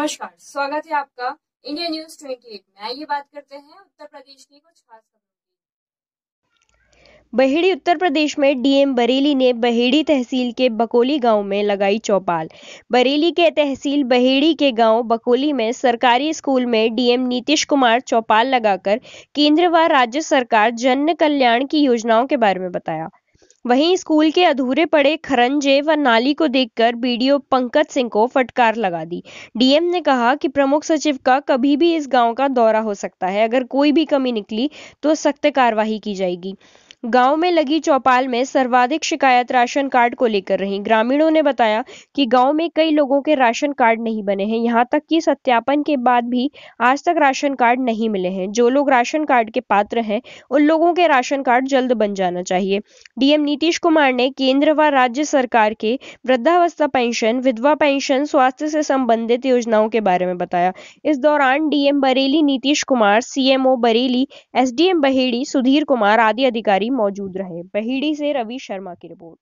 नमस्कार स्वागत है आपका इंडिया न्यूज 28 में आइए बात करते हैं उत्तर प्रदेश की कुछ खास बहेड़ी उत्तर प्रदेश में डीएम बरेली ने बहेड़ी तहसील के बकोली गांव में लगाई चौपाल बरेली के तहसील बहेड़ी के गांव बकोली में सरकारी स्कूल में डीएम नीतीश कुमार चौपाल लगाकर केंद्र व राज्य सरकार जन कल्याण की योजनाओं के बारे में बताया वहीं स्कूल के अधूरे पड़े खरंजे व नाली को देखकर बीडीओ पंकज सिंह को फटकार लगा दी डीएम ने कहा कि प्रमुख सचिव का कभी भी इस गांव का दौरा हो सकता है अगर कोई भी कमी निकली तो सख्त कार्रवाई की जाएगी गांव में लगी चौपाल में सर्वाधिक शिकायत राशन कार्ड को लेकर रही ग्रामीणों ने बताया कि गांव में कई लोगों के राशन कार्ड नहीं बने हैं यहां तक कि सत्यापन के बाद भी आज तक राशन कार्ड नहीं मिले हैं जो लोग राशन कार्ड के पात्र हैं उन लोगों के राशन कार्ड जल्द बन जाना चाहिए डीएम नीतीश कुमार ने केंद्र व राज्य सरकार के वृद्धावस्था पेंशन विधवा पेंशन स्वास्थ्य से संबंधित योजनाओं के बारे में बताया इस दौरान DM Bareilly Nitish Kumar CMO Bareilly SDM Baheri Sudhir Kumar आदि अधिकारी मौजूद रहे बहिड़ी से रवि शर्मा की रिपोर्ट